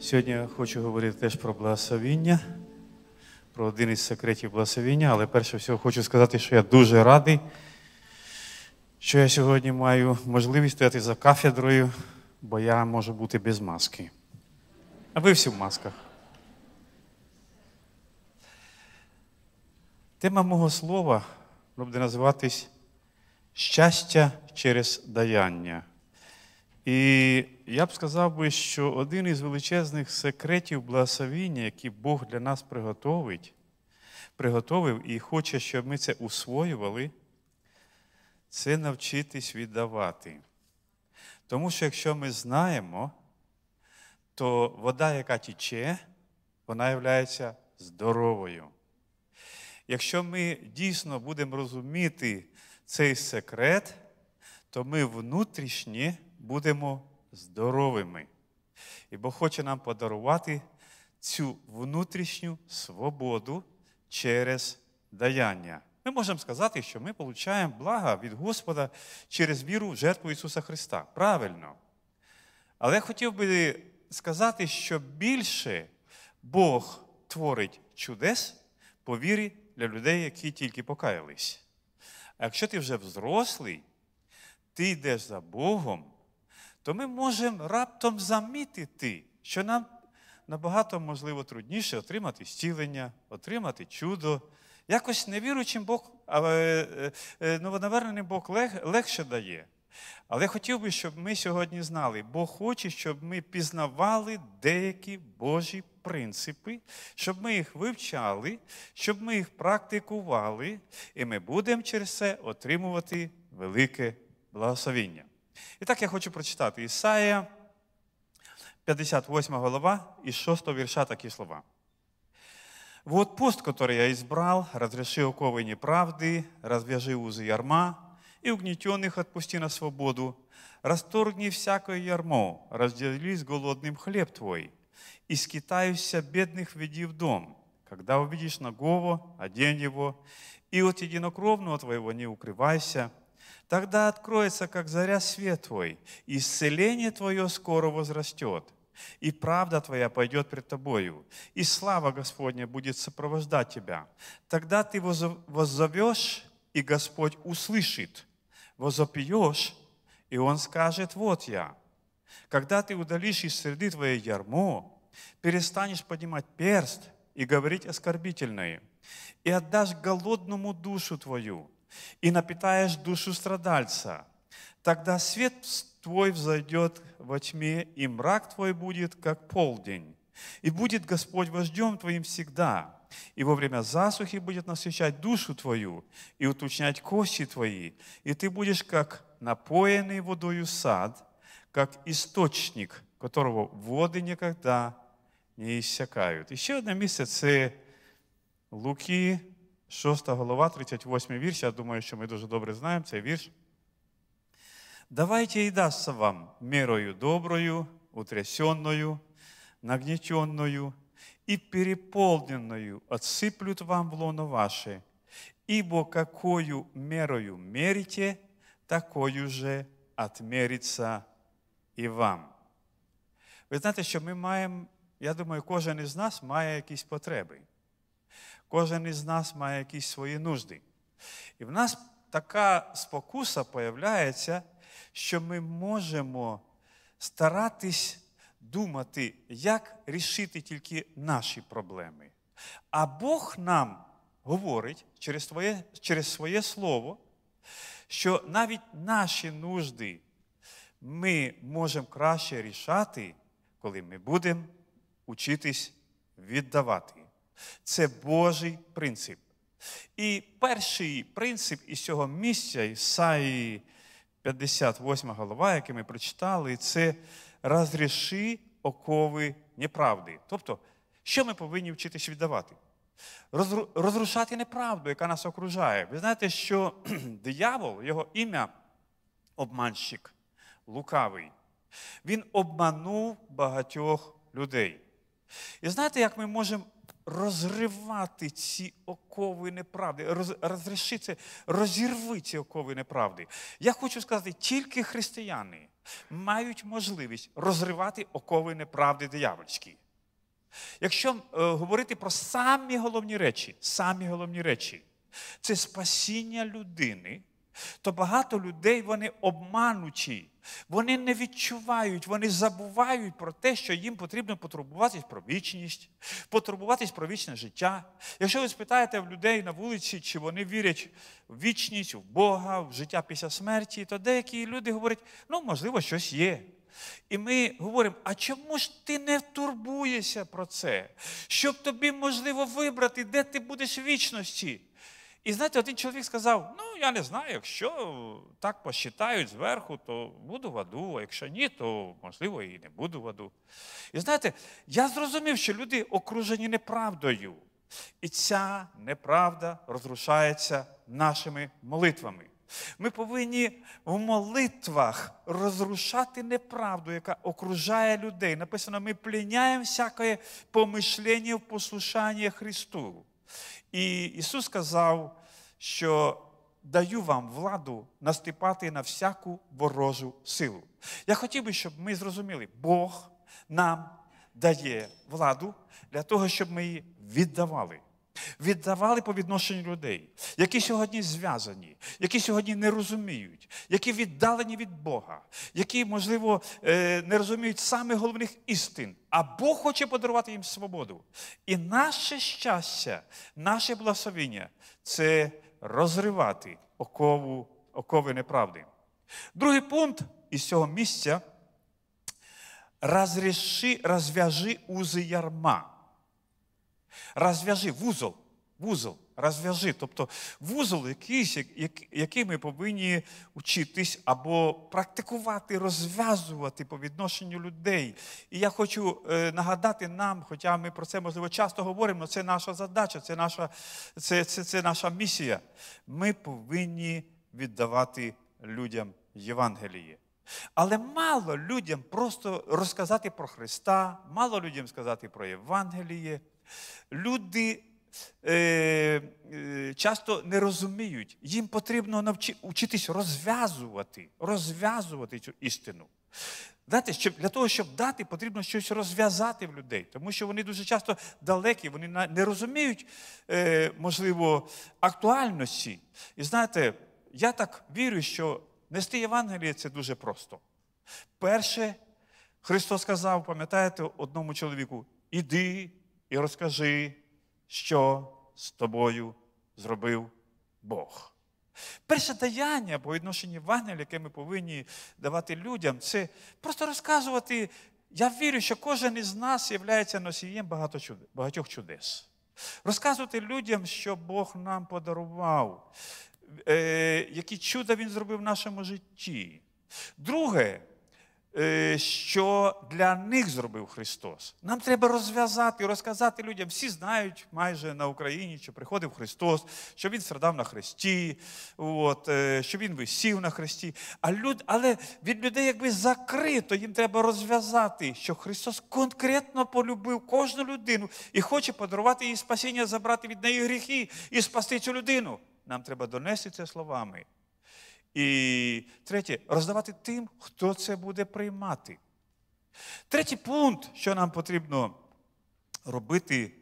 Сьогодні я хочу говорити теж про благословіння, про один із секретів благословіння, але перше всього хочу сказати, що я дуже радий, що я сьогодні маю можливість стояти за кафедрою, бо я можу бути без маски. А ви всі в масках. Тема мого слова буде називатись щастя через даяння. І я б сказав би, що один із величезних секретів благословіння, які Бог для нас приготовить, приготовив і хоче, щоб ми це усвоювали, це навчитись віддавати. Тому що якщо ми знаємо, то вода, яка тече, вона є здоровою. Якщо ми дійсно будемо розуміти цей секрет, то ми внутрішні будемо здоровими. І Бог хоче нам подарувати цю внутрішню свободу через даяння. Ми можемо сказати, що ми отримуємо блага від Господа через віру в жертву Ісуса Христа. Правильно. Але я хотів би сказати, що більше Бог творить чудес по вірі для людей, які тільки покаялись. А якщо ти вже взрослий, ти йдеш за Богом то ми можемо раптом замітити, що нам набагато, можливо, трудніше отримати зцілення, отримати чудо. Якось невіруючим Бог, але е, е, новонаверненим Бог легше дає. Але хотів би, щоб ми сьогодні знали, Бог хоче, щоб ми пізнавали деякі Божі принципи, щоб ми їх вивчали, щоб ми їх практикували, і ми будемо через це отримувати велике благословіння. Итак, я хочу прочитати Ісаїя, 58 глава, из 6 верша такие слова. «Вот пост, который я избрал, разреши оковы неправды, развяжи узы ярма, и угнетенных отпусти на свободу, расторгни всякое ярмо, раздели с голодным хлеб твой, и скитаюся бедных веди в дом, когда увидишь нагого, одень его, и от единокровного твоего не укрывайся, Тогда откроется, как заря, свет твой, и исцеление твое скоро возрастет, и правда твоя пойдет пред тобою, и слава Господня будет сопровождать тебя. Тогда ты воззовешь, и Господь услышит, возопьешь, и Он скажет, вот я. Когда ты удалишь из среды твоей ярмо, перестанешь поднимать перст и говорить оскорбительное, и отдашь голодному душу твою, и напитаешь душу страдальца. Тогда свет твой взойдет во тьме, и мрак твой будет, как полдень. И будет Господь вождем твоим всегда, и во время засухи будет насыщать душу твою и уточнять кости твои, и ты будешь как напоенный водою сад, как источник, которого воды никогда не иссякают. Еще одно место — это Луки, 6 голова, 38 вірш. Я думаю, що ми дуже добре знаємо цей вірш. Давайте и дастся вам мірою доброю, утрясенную, нагнетенную і переповненою отсиплють вам в лоно ваше, ибо какою мерою меріте, такою же отмерится і вам. Ви знаєте, що ми маємо, я думаю, кожен із нас має якісь потреби кожен із нас має якісь свої нужди. І в нас така спокуса появляється, що ми можемо старатись думати, як рішити тільки наші проблеми. А Бог нам говорить через, твоє, через своє слово, що навіть наші нужди ми можемо краще рішати, коли ми будемо учитись віддавати. Це Божий принцип. І перший принцип із цього місця, Ісаї 58 голова, який ми прочитали, це розріши окови неправди. Тобто, що ми повинні вчитися віддавати? Розрушати неправду, яка нас окружає. Ви знаєте, що диявол, його ім'я обманщик, лукавий, він обманув багатьох людей. І знаєте, як ми можемо розривати ці окови неправди, роз, розрішити, розірви ці окови неправди. Я хочу сказати, тільки християни мають можливість розривати окови неправди диявольські. Якщо е, говорити про самі головні речі, самі головні речі, це спасіння людини то багато людей вони обманучі, вони не відчувають, вони забувають про те, що їм потрібно потурбуватись про вічність, потурбуватись про вічне життя. Якщо ви спитаєте в людей на вулиці, чи вони вірять в вічність, в Бога, в життя після смерті, то деякі люди говорять, ну, можливо, щось є. І ми говоримо, а чому ж ти не турбуєшся про це? Щоб тобі можливо вибрати, де ти будеш в вічності? І знаєте, один чоловік сказав: ну, я не знаю, якщо так посчитають зверху, то буду в аду, а якщо ні, то можливо і не буду в аду. І знаєте, я зрозумів, що люди окружені неправдою. І ця неправда розрушається нашими молитвами. Ми повинні в молитвах розрушати неправду, яка окружає людей. Написано, ми пліняємо всяке помишлення в послушання Христу. І Ісус сказав, що даю вам владу наступати на всяку ворожу силу. Я хотів би, щоб ми зрозуміли, Бог нам дає владу для того, щоб ми її віддавали віддавали по відношенню людей, які сьогодні зв'язані, які сьогодні не розуміють, які віддалені від Бога, які, можливо, е, не розуміють саме головних істин. А Бог хоче подарувати їм свободу. І наше щастя, наше благословення це розривати окову, окови неправди. Другий пункт із цього місця. Розріши, розв'яжи узи ярма. Розв'яжи вузол, вузол, розв'яжи. Тобто вузол якийсь, який ми повинні вчитись або практикувати, розв'язувати по відношенню людей. І я хочу е, нагадати нам, хоча ми про це можливо часто говоримо, але це наша задача, це наша, це, це, це наша місія. Ми повинні віддавати людям Євангеліє. Але мало людям просто розказати про Христа, мало людям сказати про Євангеліє. Люди е, е, часто не розуміють, їм потрібно навчи, вчитись розв'язувати розв'язувати цю істину. Знаєте, щоб для того, щоб дати, потрібно щось розв'язати в людей, тому що вони дуже часто далекі, вони не розуміють, е, можливо, актуальності. І знаєте, я так вірю, що нести Євангеліє це дуже просто. Перше, Христос сказав, пам'ятаєте, одному чоловіку: іди і розкажи, що з тобою зробив Бог. Перше даяння по відношенню Євангелія, яке ми повинні давати людям, це просто розказувати. Я вірю, що кожен із нас є носієм багатьох чудес. Розказувати людям, що Бог нам подарував, е, які чуда Він зробив в нашому житті. Друге, Е, що для них зробив Христос. Нам треба розв'язати, розказати людям. Всі знають майже на Україні, що приходив Христос, що Він страдав на Христі, от, е, що Він висів на Христі. А люд, Але від людей якби закрито, їм треба розв'язати, що Христос конкретно полюбив кожну людину і хоче подарувати їй спасіння, забрати від неї гріхи і спасти цю людину. Нам треба донести це словами. І третє, роздавати тим, хто це буде приймати. Третій пункт, що нам потрібно робити,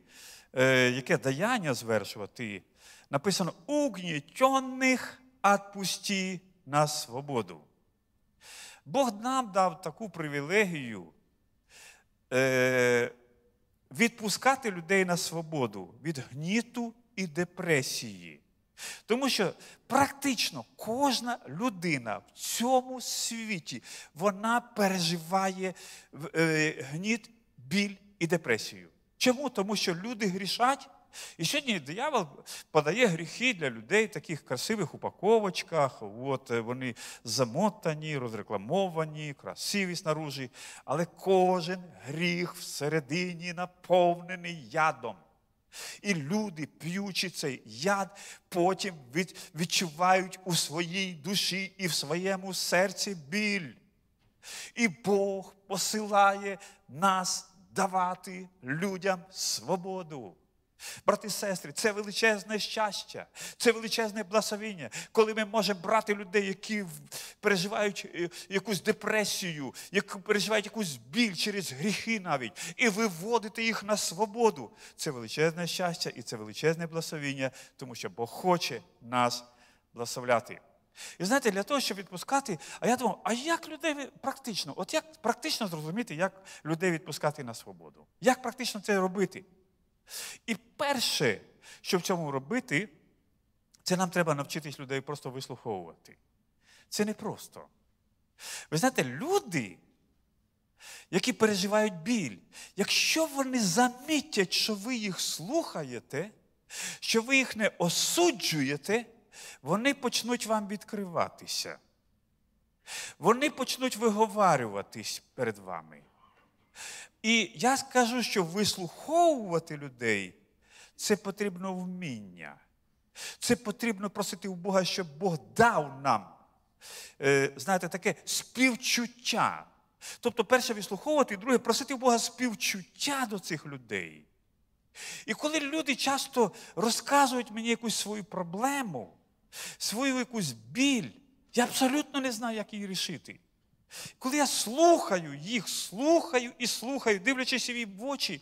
е, яке даяння звершувати, написано угнітьонних отпусти на свободу. Бог нам дав таку привілегію е, відпускати людей на свободу від гніту і депресії. Тому що практично кожна людина в цьому світі вона переживає е, гніт, біль і депресію. Чому? Тому що люди грішать. І сьогодні диявол подає гріхи для людей в таких красивих упаковочках, От, е, вони замотані, розрекламовані, красиві снаружі. Але кожен гріх всередині наповнений ядом. І люди, п'ючи цей яд, потім відчувають у своїй душі і в своєму серці біль. І Бог посилає нас давати людям свободу. Брати і сестри, це величезне щастя, це величезне благословіння, коли ми можемо брати людей, які переживають е, якусь депресію, які переживають якусь біль через гріхи навіть, і виводити їх на свободу. Це величезне щастя і це величезне благословіння, тому що Бог хоче нас благословляти. І знаєте, для того, щоб відпускати, а я думав, а як людей практично, от як практично зрозуміти, як людей відпускати на свободу? Як практично це робити? І перше, що в цьому робити, це нам треба навчитись людей просто вислуховувати. Це не просто. Ви знаєте, люди, які переживають біль, якщо вони замітять, що ви їх слухаєте, що ви їх не осуджуєте, вони почнуть вам відкриватися. Вони почнуть виговарюватись перед вами. І я скажу, що вислуховувати людей це потрібно вміння. Це потрібно просити у Бога, щоб Бог дав нам, е, знаєте, таке співчуття. Тобто, перше вислуховувати, друге, просити у Бога співчуття до цих людей. І коли люди часто розказують мені якусь свою проблему, свою якусь біль, я абсолютно не знаю, як її рішити. Коли я слухаю їх, слухаю і слухаю, дивлячись їм в очі,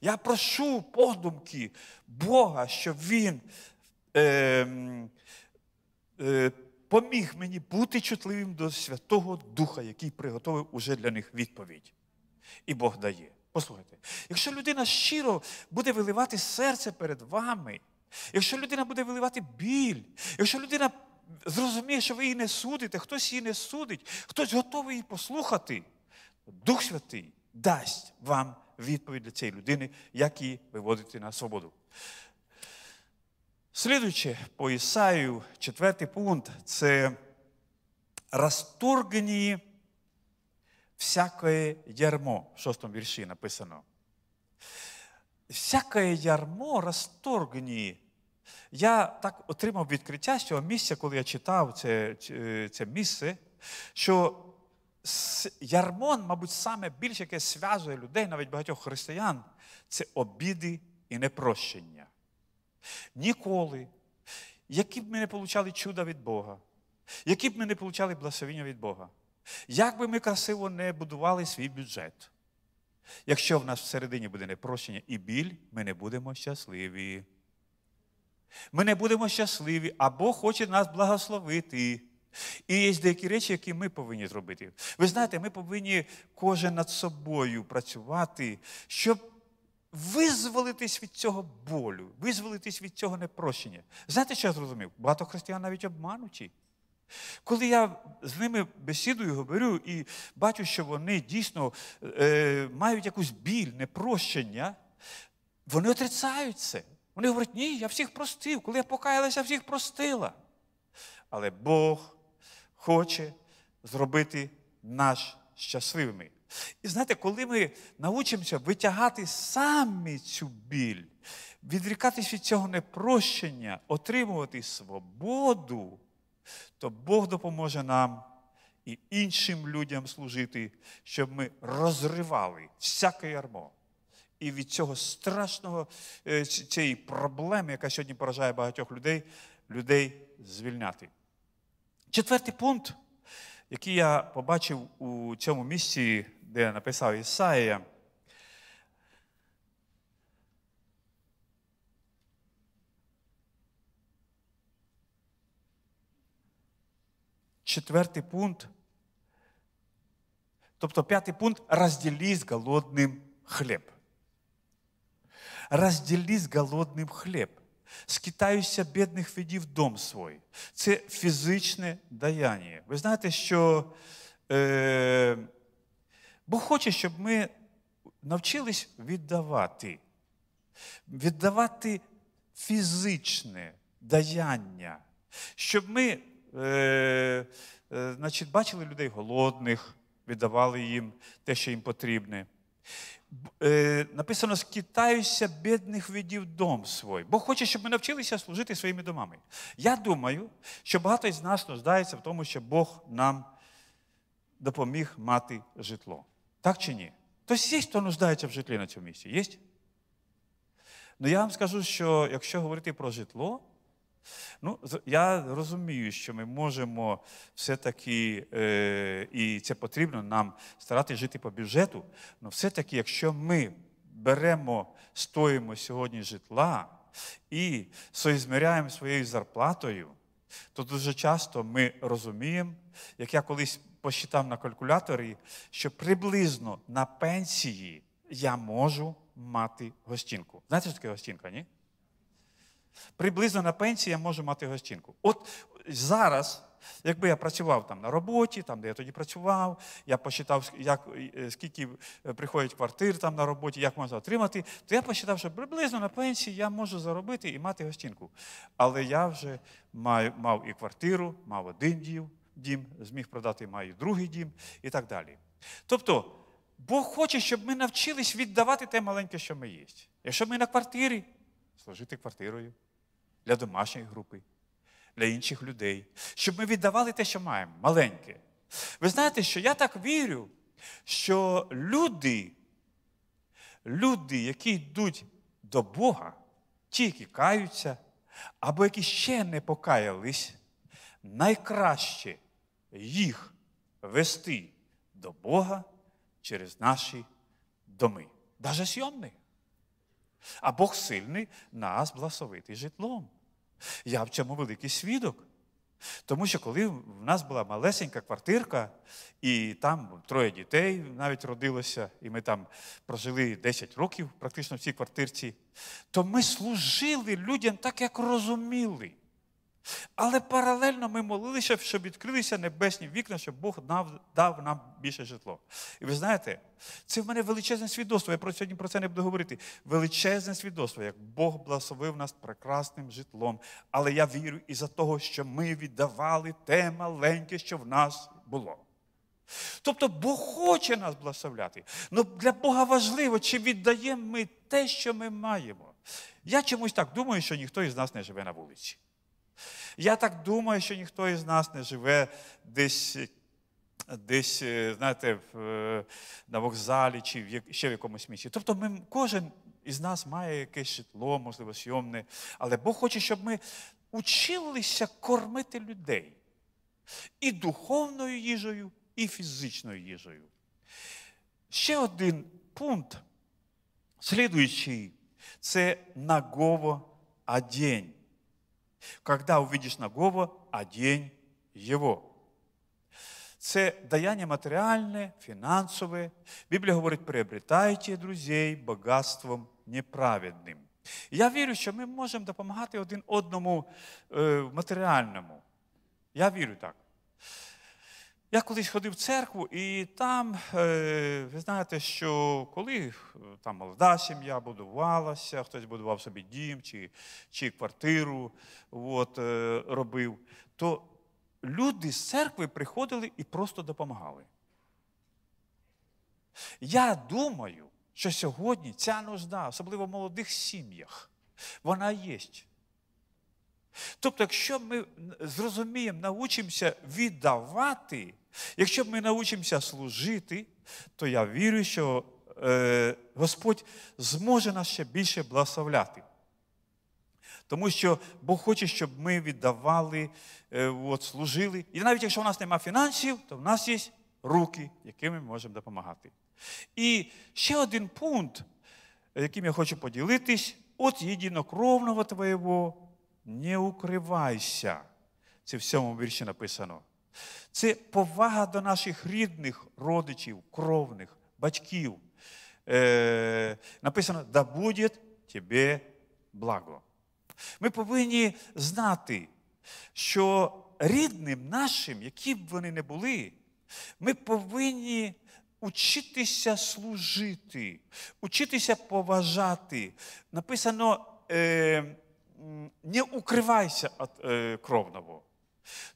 я прошу подумки Бога, щоб Він е, е, поміг мені бути чутливим до Святого Духа, який приготовив уже для них відповідь. І Бог дає. Послухайте, якщо людина щиро буде виливати серце перед вами, якщо людина буде виливати біль, якщо людина зрозуміє, що ви її не судите, хтось її не судить, хтось готовий її послухати, Дух Святий дасть вам відповідь для цієї людини, як її виводити на свободу. Слідуючи по Ісаю, четвертий пункт це розторгані всякое ярмо. В шостому вірші написано. Всякое ярмо розторгані. Я так отримав відкриття з цього місця, коли я читав це, е, це місце, що ярмон, мабуть, саме більше, яке зв'язує людей, навіть багатьох християн, це обіди і непрощення. Ніколи, які б ми не получали чуда від Бога, які б ми не получали благословіння від Бога, як би ми красиво не будували свій бюджет, якщо в нас всередині буде непрощення і біль, ми не будемо щасливі. Ми не будемо щасливі, а Бог хоче нас благословити. І є деякі речі, які ми повинні зробити. Ви знаєте, ми повинні кожен над собою працювати, щоб визволитись від цього болю, визволитись від цього непрощення. Знаєте, що я зрозумів? Багато християн навіть обмануті. Коли я з ними бесідую, говорю і бачу, що вони дійсно е, мають якусь біль, непрощення, вони отрицають це. Вони говорять, ні, я всіх простив, коли я покаялася, я всіх простила. Але Бог хоче зробити нас щасливими. І знаєте, коли ми научимося витягати самі цю біль, відрікатись від цього непрощення, отримувати свободу, то Бог допоможе нам і іншим людям служити, щоб ми розривали всяке ярмо. І від цього страшного е, цієї проблеми, яка сьогодні поражає багатьох людей, людей звільняти. Четвертий пункт, який я побачив у цьому місці, де написав Ісаїя, Четвертий пункт. Тобто п'ятий пункт розділі з голодним хліб. Розділі з голодним хліб скитаюся бідних відів дом свій. Це фізичне даяння. Ви знаєте, що е, Бог хоче, щоб ми навчились віддавати, віддавати фізичне даяння, щоб ми е, е значить, бачили людей голодних, віддавали їм те, що їм потрібне. Е, написано, скитаюся бідних видів дом свій. Бог хоче, щоб ми навчилися служити своїми домами. Я думаю, що багато з нас нуждається в тому, що Бог нам допоміг мати житло. Так чи ні? Хтось є, хто нуждається в житлі на цьому місці? Є? Ну я вам скажу, що якщо говорити про житло, Ну, Я розумію, що ми можемо все-таки, е, і це потрібно нам старатися жити по бюджету, але все-таки, якщо ми беремо, стоїмо сьогодні житла і соізміряємо своєю зарплатою, то дуже часто ми розуміємо, як я колись посчитав на калькуляторі, що приблизно на пенсії я можу мати гостінку. Знаєте, що таке гостінка? ні? приблизно на пенсії я можу мати гостинку. От зараз. Якби я працював там на роботі, там, де я тоді працював, я посчитав, як, е, скільки е, приходить квартир там на роботі, як можна отримати, то я посчитав, що приблизно на пенсії я можу заробити і мати гостінку. Але я вже маю, мав і квартиру, мав один дім, зміг продати, маю другий дім і так далі. Тобто, Бог хоче, щоб ми навчились віддавати те маленьке, що ми є. Якщо ми на квартирі, служити квартирою, для домашньої групи, для інших людей, щоб ми віддавали те, що маємо, маленьке. Ви знаєте, що я так вірю, що люди, люди, які йдуть до Бога, ті, які каються, або які ще не покаялись, найкраще їх вести до Бога через наші доми, навіть сйомних. А Бог сильний нас благословити житлом. Я в чому великий свідок. Тому що коли в нас була малесенька квартирка, і там троє дітей навіть родилося, і ми там прожили 10 років практично в цій квартирці, то ми служили людям так, як розуміли. Але паралельно ми молилися, щоб відкрилися небесні вікна, щоб Бог дав нам більше житло. І ви знаєте, це в мене величезне свідоцтво. Я про сьогодні про це не буду говорити. Величезне свідоцтво, як Бог благословив нас прекрасним житлом. Але я вірю і за того, що ми віддавали те маленьке, що в нас було. Тобто Бог хоче нас благословляти. але ну, для Бога важливо, чи віддаємо ми те, що ми маємо. Я чомусь так думаю, що ніхто із нас не живе на вулиці. Я так думаю, що ніхто із нас не живе десь, десь е, знаєте, е, на вокзалі чи ще в якомусь місці. Тобто ми, кожен із нас має якесь житло, можливо, сйомне, але Бог хоче, щоб ми училися кормити людей і духовною їжею, і фізичною їжею. Ще один пункт, слідуючий, це нагово Когда увидишь нагого, одень його. Це даяння матеріальне, фінансове. Біблія говорить, приобретайте друзей багатством неправедним. Я вірю, що ми можемо допомагати один одному в е, матеріальному. Я вірю так. Я колись ходив в церкву, і там, е, ви знаєте, що коли е, там молода сім'я будувалася, хтось будував собі дім чи чи квартиру от, е, робив, то люди з церкви приходили і просто допомагали. Я думаю, що сьогодні ця нужда, особливо в молодих сім'ях, вона є. Тобто, якщо ми зрозуміємо, научимося віддавати, якщо ми научимося служити, то я вірю, що е, Господь зможе нас ще більше благословляти. Тому що Бог хоче, щоб ми віддавали, е, от, служили. І навіть якщо у нас немає фінансів, то в нас є руки, якими ми можемо допомагати. І ще один пункт, яким я хочу поділитись, от єдинокровного твоєго не укривайся. Це в цьому вірші написано. Це повага до наших рідних родичів, кровних, батьків. Е, Написано, да буде тебе благо. Ми повинні знати, що рідним нашим, які б вони не були, ми повинні учитися служити, учитися поважати. Написано. Е, не укривайся від е, кровного.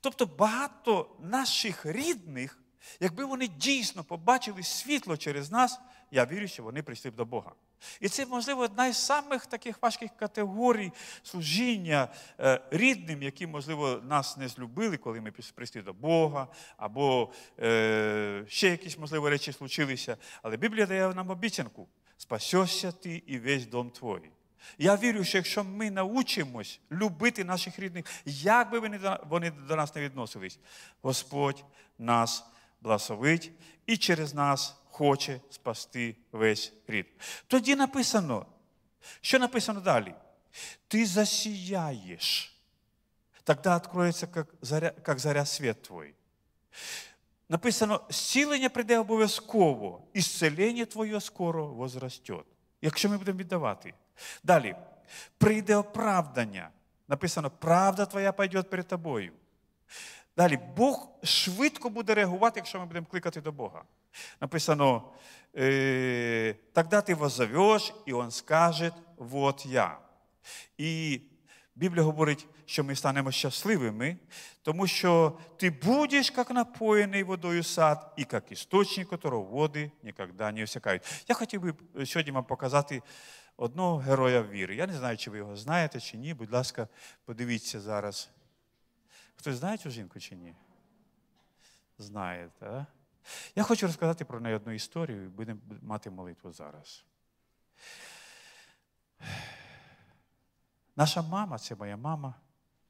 Тобто багато наших рідних, якби вони дійсно побачили світло через нас, я вірю, що вони прийшли б до Бога. І це, можливо, одна із самих таких важких категорій служіння е, рідним, які, можливо, нас не злюбили, коли ми прийшли до Бога, або е, ще якісь, можливо, речі случилися. Але Біблія дає нам обіцянку: спасешся ти і весь дом твій. Я вірю, що якщо ми научимось любити наших рідних, як би вони до нас не відносились, Господь нас благословить і через нас хоче спасти весь рід. Тоді написано, що написано далі? Ти засіяєш, тоді откроється, як заря, как заря світ твій. Написано, зцілення прийде обов'язково, і зцілення твоє скоро возрастет. Якщо ми будемо віддавати. Далі, прийде оправдання. Написано, правда твоя пойде перед тобою. Далі, Бог швидко буде реагувати, якщо ми будемо кликати до Бога. Написано, «Е, «Тогда ти возовеш, і Он скаже, вот я. І Біблія говорить, що ми станемо щасливими, тому що ти будеш як напоєний водою сад, і як істочник, якого води ніколи не осякають. Я хотів би е, сьогодні вам показати одного героя віри. Я не знаю, чи ви його знаєте чи ні. Будь ласка, подивіться зараз. Хтось знає цю жінку чи ні? Знаєте. Я хочу розказати про неї одну історію і будемо мати молитву зараз. Наша мама це моя мама,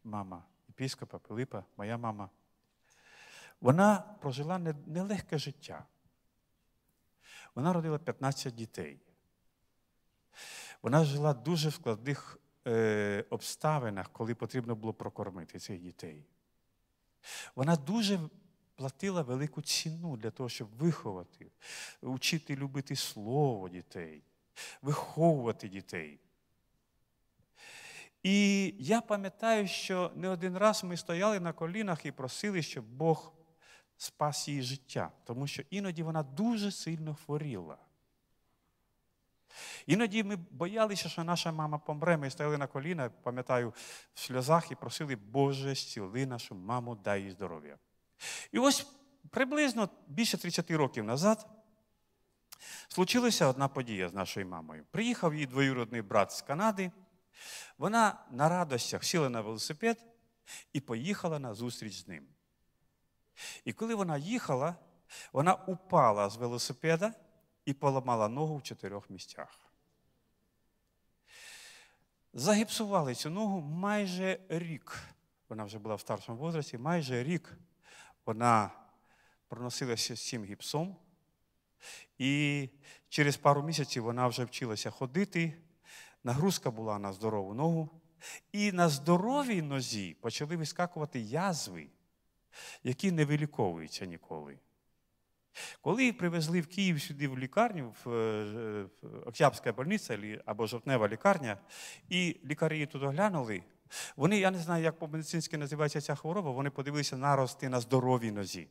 мама епіскопа Пилипа, моя мама. Вона прожила нелегке життя. Вона родила 15 дітей. Вона жила дуже в складних е, обставинах, коли потрібно було прокормити цих дітей. Вона дуже платила велику ціну для того, щоб виховати, вчити любити слово дітей, виховувати дітей. І я пам'ятаю, що не один раз ми стояли на колінах і просили, щоб Бог спас її життя, тому що іноді вона дуже сильно хворіла. Іноді ми боялися, що наша мама помре. Ми стояли на коліна, пам'ятаю, в сльозах і просили, Боже, зціли нашу маму, дай їй здоров'я. І ось приблизно більше 30 років назад случилася одна подія з нашою мамою. Приїхав її двоюродний брат з Канади. Вона на радостях сіла на велосипед і поїхала на зустріч з ним. І коли вона їхала, вона упала з велосипеда і поламала ногу в чотирьох місцях. Загіпсували цю ногу майже рік. Вона вже була в старшому возрасті, майже рік вона проносилася з цим гіпсом. І через пару місяців вона вже вчилася ходити. Нагрузка була на здорову ногу. І на здоровій нозі почали вискакувати язви, які не виліковуються ніколи. Коли привезли в Київ сюди в лікарню, в е, е, Октябрська больниця або жовтнева лікарня, і лікарі її тут оглянули. Вони, я не знаю, як по-медицинськи називається ця хвороба, вони подивилися нарости на здоровій нозі,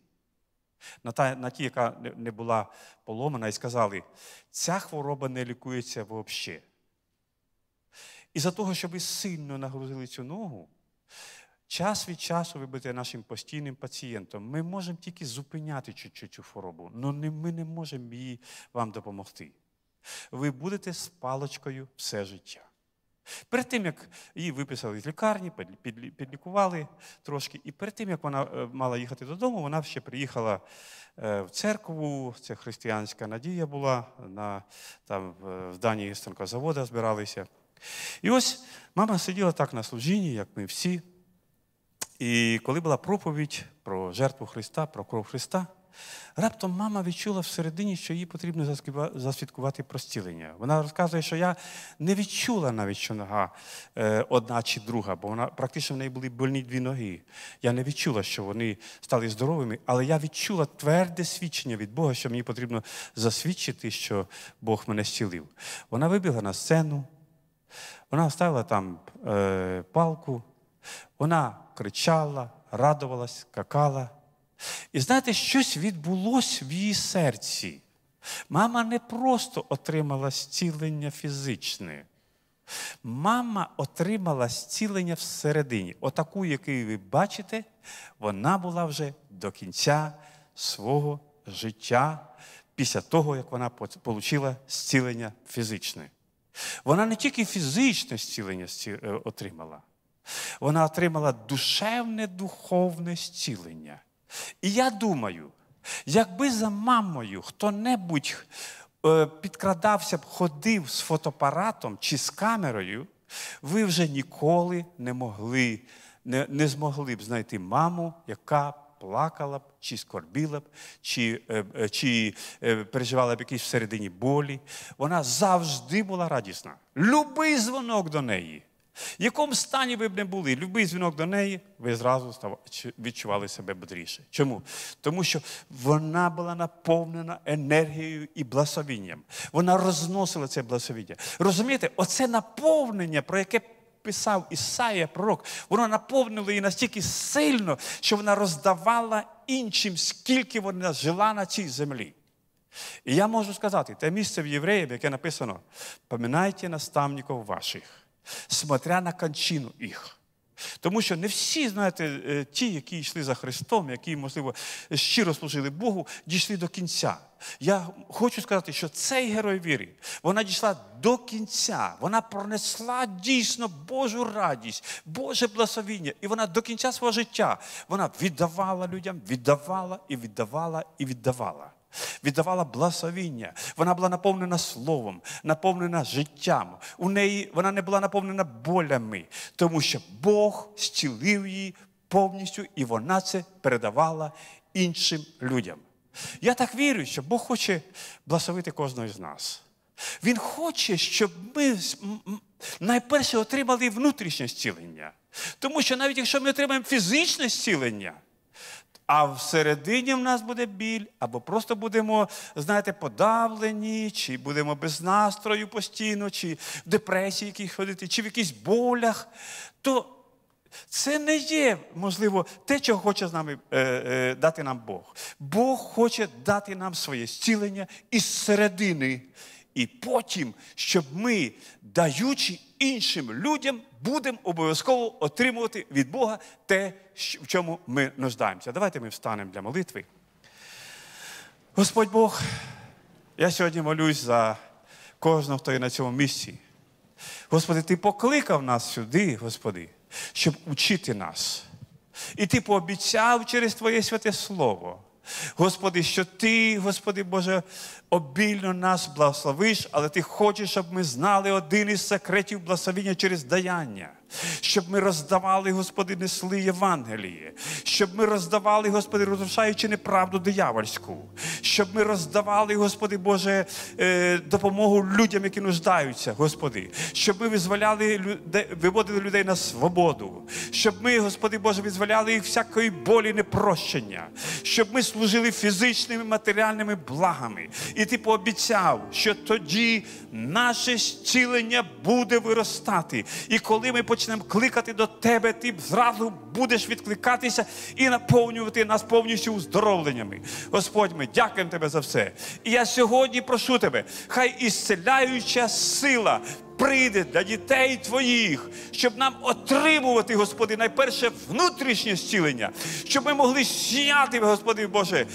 на та, на ті, яка не була поломана, і сказали, ця хвороба не лікується взагалі. І за того, щоб сильно нагрузили цю ногу, Час від часу ви будете нашим постійним пацієнтом. Ми можемо тільки зупиняти чуть-чуть цю хворобу, але ми не можемо їй вам допомогти. Ви будете з палочкою все життя. Перед тим, як її виписали з лікарні, підлікували трошки, і перед тим, як вона е, мала їхати додому, вона ще приїхала е, в церкву, це християнська надія була, на, там в Данії станкозавода збиралися. І ось мама сиділа так на служінні, як ми всі. І коли була проповідь про жертву Христа, про кров Христа, раптом мама відчула всередині, що їй потрібно засвідкувати простілення. Вона розказує, що я не відчула навіть, що нога е, одна чи друга, бо вона практично в неї були больні дві ноги. Я не відчула, що вони стали здоровими, але я відчула тверде свідчення від Бога, що мені потрібно засвідчити, що Бог мене зцілив. Вона вибігла на сцену, вона оставила там е, палку. Вона кричала, радувалась, какала. І знаєте, щось відбулося в її серці. Мама не просто отримала зцілення фізичне. Мама отримала зцілення всередині. Отаку, яку ви бачите, вона була вже до кінця свого життя після того, як вона отримала зцілення фізичне. Вона не тільки фізичне зцілення е, отримала. Вона отримала душевне духовне зцілення. І я думаю, якби за мамою хто-небудь е, підкрадався б, ходив з фотоапаратом чи з камерою, ви вже ніколи не могли, не, не змогли б знайти маму, яка плакала б, чи скорбіла б, чи е, е, чи переживала б якісь всередині болі. Вона завжди була радісна. Любий дзвонок до неї. В якому стані ви б не були, любий дзвінок до неї, ви зразу відчували себе бодріше. Чому? Тому що вона була наповнена енергією і благословінням. Вона розносила це благословіння. Розумієте, оце наповнення, про яке писав Ісаїя пророк, воно наповнило її настільки сильно, що вона роздавала іншим, скільки вона жила на цій землі. І я можу сказати, те місце в євреїв, яке написано: пам'ятайте наставників ваших смотря на кончину їх. Тому що не всі, знаєте, е, ті, які йшли за Христом, які, можливо, щиро служили Богу, дійшли до кінця. Я хочу сказати, що цей герой віри, вона дійшла до кінця, вона пронесла дійсно Божу радість, Боже благословіння. І вона до кінця свого життя вона віддавала людям, віддавала і віддавала і віддавала віддавала благословіння. Вона була наповнена словом, наповнена життям. У неї вона не була наповнена болями, тому що Бог зцілив її повністю, і вона це передавала іншим людям. Я так вірю, що Бог хоче благословити кожного з нас. Він хоче, щоб ми найперше отримали внутрішнє зцілення. Тому що навіть якщо ми отримаємо фізичне зцілення, а всередині в нас буде біль, або просто будемо, знаєте, подавлені, чи будемо без настрою постійно, чи в депресії якій ходити, чи в якихось болях. То це не є, можливо, те, чого хоче з нами е, е, дати нам Бог. Бог хоче дати нам своє зцілення із середини. І потім, щоб ми, даючи іншим людям, будемо обов'язково отримувати від Бога те, в чому ми нуждаємося. Давайте ми встанемо для молитви. Господь Бог, я сьогодні молюсь за кожного, хто є на цьому місці. Господи, Ти покликав нас сюди, Господи, щоб учити нас. І Ти пообіцяв через Твоє святе Слово. Господи, що Ти, Господи Боже, обільно нас благословиш, але Ти хочеш, щоб ми знали один із секретів благословення через даяння. Щоб ми роздавали, Господи, несли Євангеліє, щоб ми роздавали, Господи, розрушаючи неправду диявольську, щоб ми роздавали, Господи Боже, е, допомогу людям, які нуждаються, Господи, щоб ми визволяли виводили людей на свободу, щоб ми, Господи Боже, визволяли їх всякої болі, непрощення, щоб ми служили фізичними матеріальними благами. І Ти пообіцяв, що тоді наше зцілення буде виростати. І коли ми починаємо почнемо кликати до тебе, ти зразу будеш відкликатися і наповнювати нас повністю уздоровленнями. Господь, ми дякуємо тебе за все. І я сьогодні прошу тебе, хай ісцеляюча сила прийде для дітей твоїх, щоб нам отримувати, Господи, найперше внутрішнє зцілення, щоб ми могли сіяти, Господи Боже,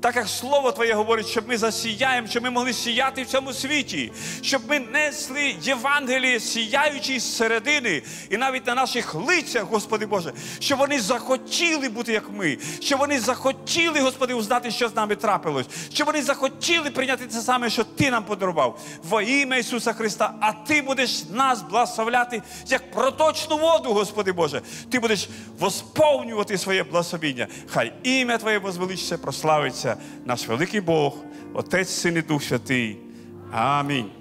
так як Слово Твоє говорить, щоб ми засіяємо, щоб ми могли сіяти в цьому світі, щоб ми несли Євангеліє, сіяючи з середини, і навіть на наших лицях, Господи Боже, щоб вони захотіли бути як ми, щоб вони захотіли, Господи, узнати, що з нами трапилось, щоб вони захотіли прийняти це саме, що Ти нам подарував. Во ім'я Ісуса Христа. А а Ти будеш нас благословляти як проточну воду, Господи Боже. Ти будеш восповнювати своє благословіння. Хай ім'я Твоє возвеличиться, прославиться наш великий Бог, Отець, Син і Дух Святий. Амінь.